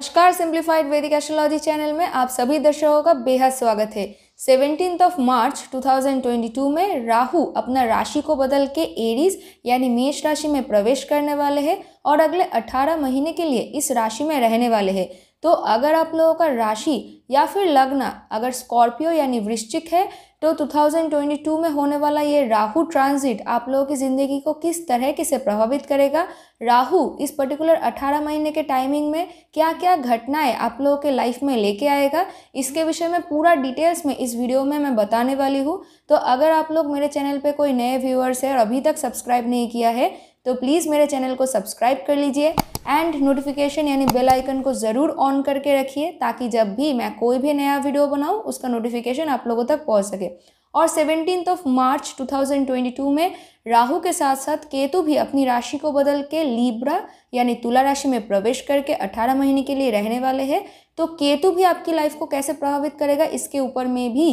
नमस्कार सिंप्लीफाइड वैदिक astrology channel में आप सभी दर्शकों का बेहद स्वागत है सेवनटीन ऑफ मार्च 2022 में राहु अपना राशि को बदल के एरीज यानी मेष राशि में प्रवेश करने वाले हैं और अगले 18 महीने के लिए इस राशि में रहने वाले हैं तो अगर आप लोगों का राशि या फिर लग्न अगर स्कॉर्पियो यानी वृश्चिक है तो 2022 में होने वाला ये राहु ट्रांजिट आप लोगों की ज़िंदगी को किस तरह किसे से प्रभावित करेगा राहु इस पर्टिकुलर 18 महीने के टाइमिंग में क्या क्या घटनाएं आप लोगों के लाइफ में लेके आएगा इसके विषय में पूरा डिटेल्स में इस वीडियो में मैं बताने वाली हूँ तो अगर आप लोग मेरे चैनल पर कोई नए व्यूअर्स है और अभी तक सब्सक्राइब नहीं किया है तो प्लीज़ मेरे चैनल को सब्सक्राइब कर लीजिए एंड नोटिफिकेशन यानी बेल आइकन को ज़रूर ऑन करके रखिए ताकि जब भी मैं कोई भी नया वीडियो बनाऊँ उसका नोटिफिकेशन आप लोगों तक पहुँच सके और सेवनटीन ऑफ मार्च 2022 में राहु के साथ साथ केतु भी अपनी राशि को बदल के लीब्रा यानी तुला राशि में प्रवेश करके 18 महीने के लिए रहने वाले हैं तो केतु भी आपकी लाइफ को कैसे प्रभावित करेगा इसके ऊपर में भी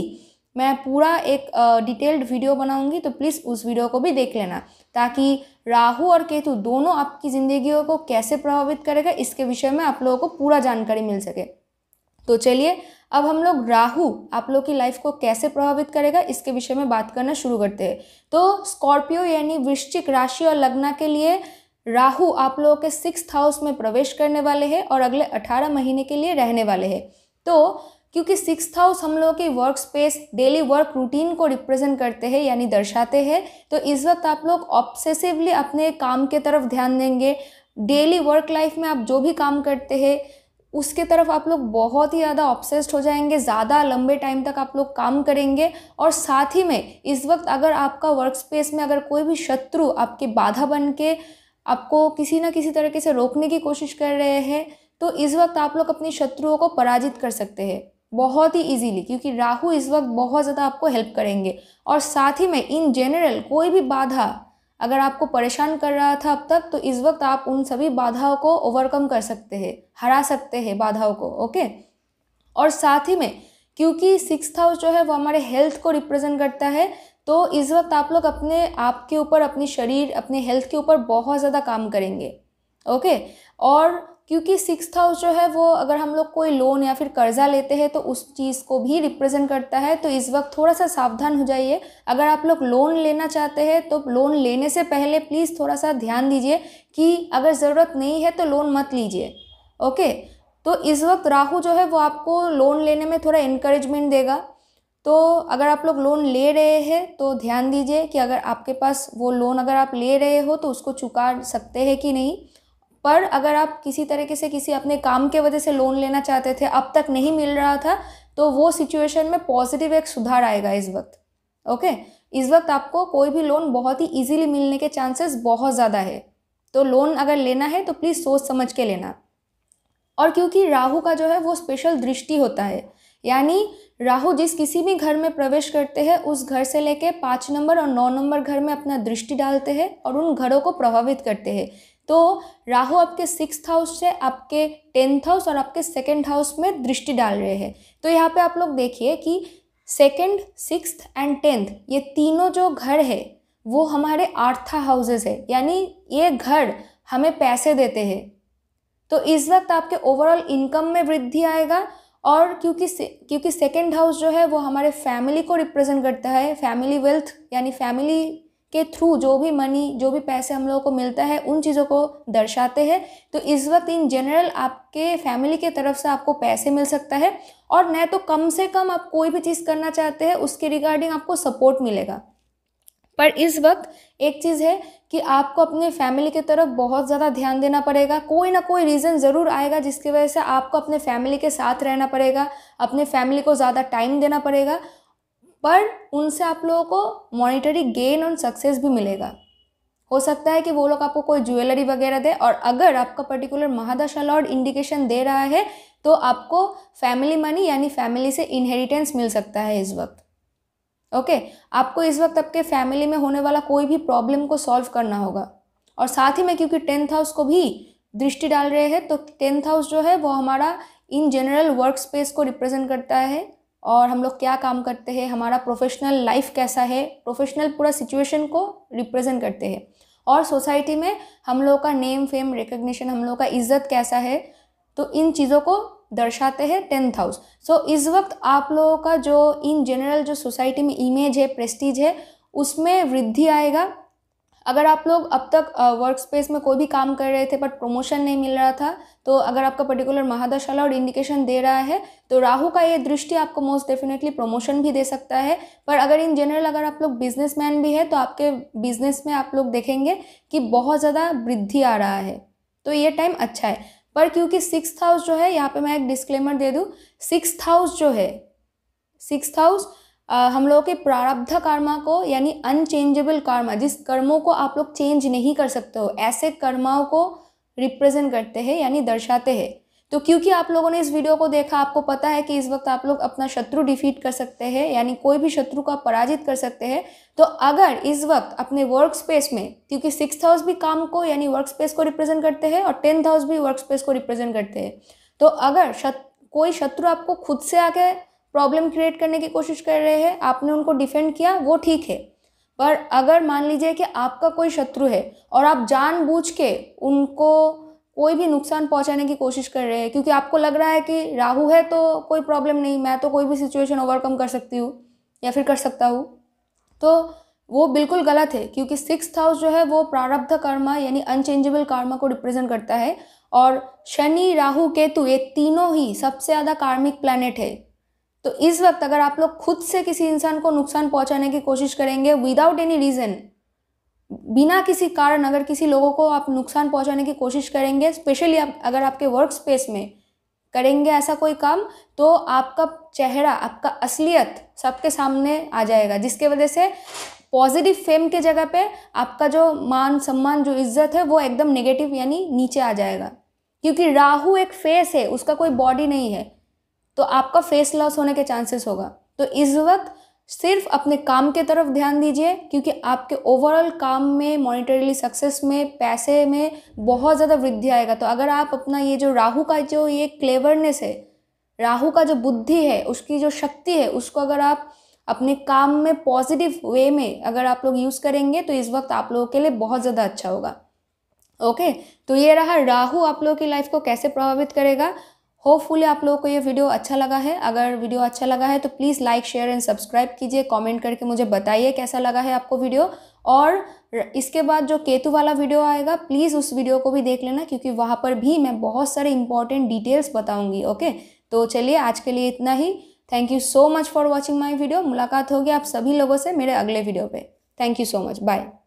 मैं पूरा एक डिटेल्ड वीडियो बनाऊंगी तो प्लीज़ उस वीडियो को भी देख लेना ताकि राहु और केतु दोनों आपकी ज़िंदगियों को कैसे प्रभावित करेगा इसके विषय में आप लोगों को पूरा जानकारी मिल सके तो चलिए अब हम लोग राहु आप लोग की लाइफ को कैसे प्रभावित करेगा इसके विषय में बात करना शुरू करते हैं तो स्कॉर्पियो यानी वृश्चिक राशि और लग्ना के लिए राहु आप लोगों के सिक्स हाउस में प्रवेश करने वाले हैं और अगले अठारह महीने के लिए रहने वाले हैं तो क्योंकि सिक्स हाउस हम लोगों की work space daily work routine को रिप्रेजेंट करते हैं यानी दर्शाते हैं तो इस वक्त आप लोग ऑब्सेसिवली अपने काम के तरफ ध्यान देंगे डेली वर्क लाइफ में आप जो भी काम करते हैं उसके तरफ आप लोग बहुत ही ज़्यादा ऑब्सेस्ड हो जाएंगे ज़्यादा लंबे टाइम तक आप लोग काम करेंगे और साथ ही में इस वक्त अगर आपका वर्क स्पेस में अगर कोई भी शत्रु आपके बाधा बन के आपको किसी ना किसी तरीके से रोकने की कोशिश कर रहे हैं तो इस वक्त आप लोग अपनी शत्रुओं को पराजित कर सकते हैं बहुत ही इजीली क्योंकि राहु इस वक्त बहुत ज़्यादा आपको हेल्प करेंगे और साथ ही में इन जनरल कोई भी बाधा अगर आपको परेशान कर रहा था अब तक तो इस वक्त आप उन सभी बाधाओं को ओवरकम कर सकते हैं हरा सकते हैं बाधाओं को ओके और साथ ही में क्योंकि सिक्स हाउस जो है वो हमारे हेल्थ को रिप्रेजेंट करता है तो इस वक्त आप लोग अपने आप के ऊपर अपने शरीर अपने हेल्थ के ऊपर बहुत ज़्यादा काम करेंगे ओके और क्योंकि सिक्स हाउस जो है वो अगर हम लोग कोई लोन या फिर कर्ज़ा लेते हैं तो उस चीज़ को भी रिप्रेजेंट करता है तो इस वक्त थोड़ा सा सावधान हो जाइए अगर आप लोग लोन लेना चाहते हैं तो लोन लेने से पहले प्लीज़ थोड़ा सा ध्यान दीजिए कि अगर ज़रूरत नहीं है तो लोन मत लीजिए ओके तो इस वक्त राहू जो है वो आपको लोन लेने में थोड़ा इनक्रेजमेंट देगा तो अगर आप लोग लोन ले रहे हैं तो ध्यान दीजिए कि अगर आपके पास वो लोन अगर आप ले रहे हो तो उसको चुका सकते हैं कि नहीं पर अगर आप किसी तरीके से किसी अपने काम के वजह से लोन लेना चाहते थे अब तक नहीं मिल रहा था तो वो सिचुएशन में पॉजिटिव एक सुधार आएगा इस वक्त ओके इस वक्त आपको कोई भी लोन बहुत ही इजीली मिलने के चांसेस बहुत ज़्यादा है तो लोन अगर लेना है तो प्लीज़ सोच समझ के लेना और क्योंकि राहु का जो है वो स्पेशल दृष्टि होता है यानी राहु जिस किसी भी घर में प्रवेश करते हैं उस घर से लेके पाँच नंबर और नौ नंबर घर में अपना दृष्टि डालते हैं और उन घरों को प्रभावित करते हैं तो राहु आपके सिक्स हाउस से आपके टेंथ हाउस और आपके सेकेंड हाउस में दृष्टि डाल रहे हैं तो यहाँ पे आप लोग देखिए कि सेकेंड सिक्स एंड टेंथ ये तीनों जो घर है वो हमारे आर्था हाउसेज है यानी ये घर हमें पैसे देते हैं तो इस वक्त आपके ओवरऑल इनकम में वृद्धि आएगा और क्योंकि से, क्योंकि सेकेंड हाउस जो है वो हमारे फैमिली को रिप्रेजेंट करता है फैमिली वेल्थ यानी फैमिली के थ्रू जो भी मनी जो भी पैसे हम लोगों को मिलता है उन चीज़ों को दर्शाते हैं तो इस वक्त इन जनरल आपके फैमिली के तरफ से आपको पैसे मिल सकता है और न तो कम से कम आप कोई भी चीज़ करना चाहते हैं उसके रिगार्डिंग आपको सपोर्ट मिलेगा पर इस वक्त एक चीज़ है कि आपको अपने फैमिली के तरफ बहुत ज़्यादा ध्यान देना पड़ेगा कोई ना कोई रीज़न ज़रूर आएगा जिसकी वजह से आपको अपने फैमिली के साथ रहना पड़ेगा अपने फैमिली को ज़्यादा टाइम देना पड़ेगा पर उनसे आप लोगों को मॉनिटरी गेन और सक्सेस भी मिलेगा हो सकता है कि वो लोग आपको कोई ज्वेलरी वगैरह दे और अगर आपका पर्टिकुलर महादशा लॉर्ड इंडिकेशन दे रहा है तो आपको फैमिली मनी यानी फैमिली से इनहेरिटेंस मिल सकता है इस वक्त ओके आपको इस वक्त आपके फैमिली में होने वाला कोई भी प्रॉब्लम को सॉल्व करना होगा और साथ ही में क्योंकि टेंथ हाउस को भी दृष्टि डाल रहे हैं तो टेंथ हाउस जो है वो हमारा इन जनरल वर्क स्पेस को रिप्रेजेंट करता है और हम लोग क्या काम करते हैं हमारा प्रोफेशनल लाइफ कैसा है प्रोफेशनल पूरा सिचुएशन को रिप्रेजेंट करते हैं और सोसाइटी में हम लोग का नेम फेम रिकग्निशन हम लोग का इज्जत कैसा है तो इन चीज़ों को दर्शाते हैं टेंथ हाउस सो इस वक्त आप लोगों का जो इन जनरल जो सोसाइटी में इमेज है प्रेस्टीज है उसमें वृद्धि आएगा अगर आप लोग अब तक वर्क स्पेस में कोई भी काम कर रहे थे बट प्रमोशन नहीं मिल रहा था तो अगर आपका पर्टिकुलर महादशाला और इंडिकेशन दे रहा है तो राहु का ये दृष्टि आपको मोस्ट डेफिनेटली प्रमोशन भी दे सकता है पर अगर इन जनरल अगर आप लोग बिजनेसमैन भी है तो आपके बिजनेस में आप लोग देखेंगे कि बहुत ज़्यादा वृद्धि आ रहा है तो ये टाइम अच्छा है पर क्योंकि सिक्स हाउस जो है यहाँ पर मैं एक डिस्क्लेमर दे दूँ सिक्स हाउस जो है सिक्स हाउस हम लोगों के प्रारब्ध कर्मा को यानी अनचेंजेबल कर्मा जिस कर्मों को आप लोग चेंज नहीं कर सकते हो ऐसे कर्माओं को रिप्रेजेंट करते हैं यानी दर्शाते हैं तो क्योंकि आप लोगों ने इस वीडियो को देखा आपको पता है कि इस वक्त आप लोग अपना शत्रु डिफीट कर सकते हैं यानी कोई भी शत्रु को आप पराजित कर सकते हैं तो अगर इस वक्त अपने वर्क स्पेस में क्योंकि सिक्स हाउस भी काम को यानी वर्क स्पेस को रिप्रेजेंट करते हैं और टेंथ हाउस भी वर्क स्पेस को रिप्रेजेंट करते हैं तो अगर शत, कोई शत्रु आपको खुद से आके प्रॉब्लम क्रिएट करने की कोशिश कर रहे हैं आपने उनको डिफेंड किया वो ठीक है पर अगर मान लीजिए कि आपका कोई शत्रु है और आप जानबूझ के उनको कोई भी नुकसान पहुंचाने की कोशिश कर रहे हैं क्योंकि आपको लग रहा है कि राहु है तो कोई प्रॉब्लम नहीं मैं तो कोई भी सिचुएशन ओवरकम कर सकती हूँ या फिर कर सकता हूँ तो वो बिल्कुल गलत है क्योंकि सिक्स हाउस जो है वो प्रारब्ध कर्मा यानी अनचेंजेबल कर्मा को रिप्रेजेंट करता है और शनि राहु केतु ये तीनों ही सबसे ज़्यादा कार्मिक प्लानट है तो इस वक्त अगर आप लोग खुद से किसी इंसान को नुकसान पहुंचाने की कोशिश करेंगे विदाउट एनी रीज़न बिना किसी कारण अगर किसी लोगों को आप नुकसान पहुंचाने की कोशिश करेंगे स्पेशली आप अगर आपके वर्क स्पेस में करेंगे ऐसा कोई काम तो आपका चेहरा आपका असलियत सबके सामने आ जाएगा जिसके वजह से पॉजिटिव फेम के जगह पे आपका जो मान सम्मान जो इज्जत है वो एकदम नेगेटिव यानी नीचे आ जाएगा क्योंकि राहु एक फेस है उसका कोई बॉडी नहीं है तो आपका फेस लॉस होने के चांसेस होगा तो इस वक्त सिर्फ अपने काम के तरफ ध्यान दीजिए क्योंकि आपके ओवरऑल काम में मॉनिटरीली सक्सेस में पैसे में बहुत ज़्यादा वृद्धि आएगा तो अगर आप अपना ये जो राहु का जो ये क्लेवरनेस है राहु का जो बुद्धि है उसकी जो शक्ति है उसको अगर आप अपने काम में पॉजिटिव वे में अगर आप लोग यूज़ करेंगे तो इस वक्त आप लोगों के लिए बहुत ज़्यादा अच्छा होगा ओके तो ये रहा राहु आप लोगों की लाइफ को कैसे प्रभावित करेगा होपफुली आप लोगों को ये वीडियो अच्छा लगा है अगर वीडियो अच्छा लगा है तो please like share and subscribe कीजिए कमेंट करके मुझे बताइए कैसा लगा है आपको वीडियो और इसके बाद जो केतु वाला वीडियो आएगा प्लीज़ उस वीडियो को भी देख लेना क्योंकि वहाँ पर भी मैं बहुत सारे इंपॉर्टेंट डिटेल्स बताऊँगी ओके तो चलिए आज के लिए इतना ही thank you so much for watching my video मुलाकात होगी आप सभी लोगों से मेरे अगले वीडियो पर thank you so much bye